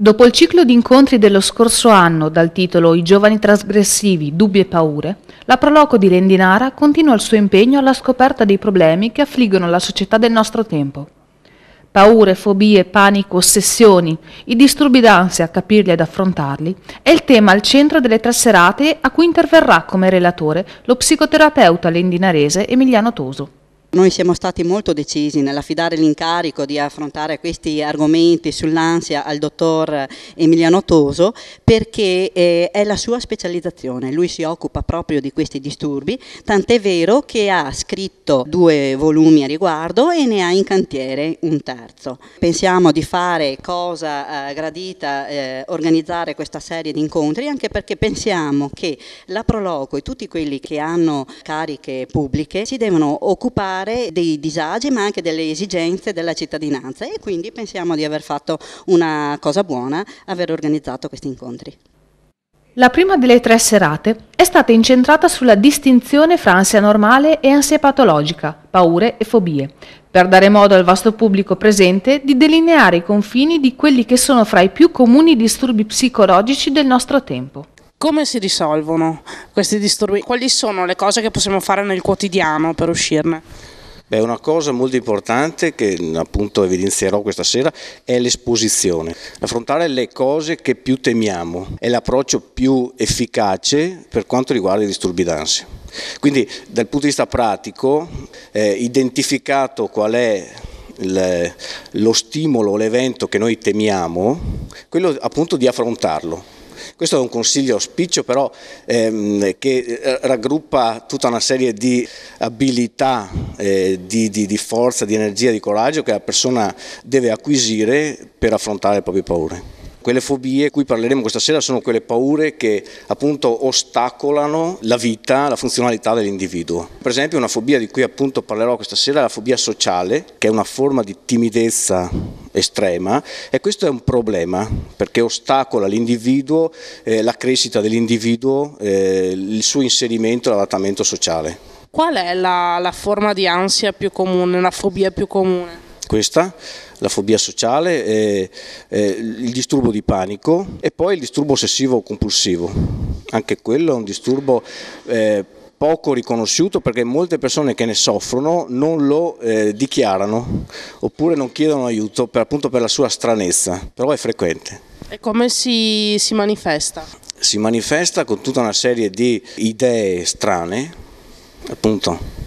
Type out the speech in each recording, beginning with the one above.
Dopo il ciclo di incontri dello scorso anno dal titolo I giovani trasgressivi, dubbi e paure, la Proloco di Rendinara continua il suo impegno alla scoperta dei problemi che affliggono la società del nostro tempo. Paure, fobie, panico, ossessioni, i disturbi d'ansia, a capirli ed affrontarli, è il tema al centro delle tre serate a cui interverrà come relatore lo psicoterapeuta lendinarese Emiliano Toso. Noi siamo stati molto decisi nell'affidare l'incarico di affrontare questi argomenti sull'ansia al dottor Emiliano Toso perché eh, è la sua specializzazione, lui si occupa proprio di questi disturbi, tant'è vero che ha scritto due volumi a riguardo e ne ha in cantiere un terzo. Pensiamo di fare cosa eh, gradita eh, organizzare questa serie di incontri anche perché pensiamo che la Proloco e tutti quelli che hanno cariche pubbliche si devono occupare parlare dei disagi ma anche delle esigenze della cittadinanza e quindi pensiamo di aver fatto una cosa buona aver organizzato questi incontri. La prima delle tre serate è stata incentrata sulla distinzione fra ansia normale e ansia patologica, paure e fobie, per dare modo al vasto pubblico presente di delineare i confini di quelli che sono fra i più comuni disturbi psicologici del nostro tempo. Come si risolvono questi disturbi? Quali sono le cose che possiamo fare nel quotidiano per uscirne? Beh, una cosa molto importante che appunto evidenzierò questa sera è l'esposizione. Affrontare le cose che più temiamo è l'approccio più efficace per quanto riguarda i disturbi d'ansia. Quindi dal punto di vista pratico, eh, identificato qual è il, lo stimolo, l'evento che noi temiamo, quello appunto di affrontarlo questo è un consiglio spiccio però ehm, che eh, raggruppa tutta una serie di abilità, eh, di, di, di forza, di energia, di coraggio che la persona deve acquisire per affrontare le proprie paure. Quelle fobie di cui parleremo questa sera sono quelle paure che appunto ostacolano la vita, la funzionalità dell'individuo. Per esempio una fobia di cui appunto parlerò questa sera è la fobia sociale, che è una forma di timidezza estrema e questo è un problema perché ostacola l'individuo, eh, la crescita dell'individuo, eh, il suo inserimento e l'adattamento sociale. Qual è la, la forma di ansia più comune, la fobia più comune? questa, la fobia sociale, eh, eh, il disturbo di panico e poi il disturbo ossessivo compulsivo. Anche quello è un disturbo eh, poco riconosciuto perché molte persone che ne soffrono non lo eh, dichiarano oppure non chiedono aiuto per, appunto per la sua stranezza, però è frequente. E come si, si manifesta? Si manifesta con tutta una serie di idee strane, appunto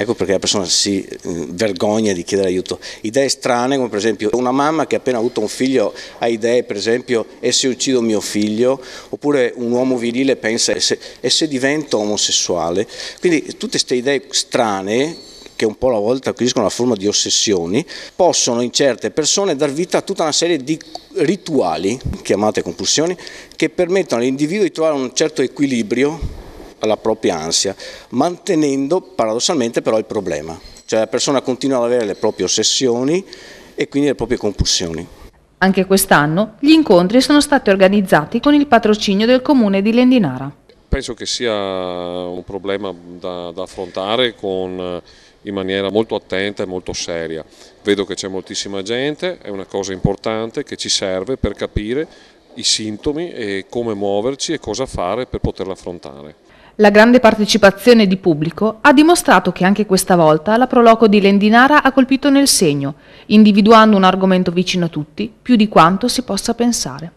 Ecco perché la persona si mm, vergogna di chiedere aiuto. Idee strane come per esempio una mamma che ha appena avuto un figlio ha idee per esempio e se uccido mio figlio oppure un uomo virile pensa e se, e se divento omosessuale. Quindi tutte queste idee strane che un po' alla volta acquisiscono la forma di ossessioni, possono in certe persone dar vita a tutta una serie di rituali, chiamate compulsioni, che permettono all'individuo di trovare un certo equilibrio alla propria ansia, mantenendo paradossalmente però il problema, cioè la persona continua ad avere le proprie ossessioni e quindi le proprie compulsioni. Anche quest'anno gli incontri sono stati organizzati con il patrocinio del comune di Lendinara. Penso che sia un problema da, da affrontare con, eh, in maniera molto attenta e molto seria. Vedo che c'è moltissima gente, è una cosa importante che ci serve per capire i sintomi e come muoverci e cosa fare per poterla affrontare. La grande partecipazione di pubblico ha dimostrato che anche questa volta la Proloco di Lendinara ha colpito nel segno, individuando un argomento vicino a tutti, più di quanto si possa pensare.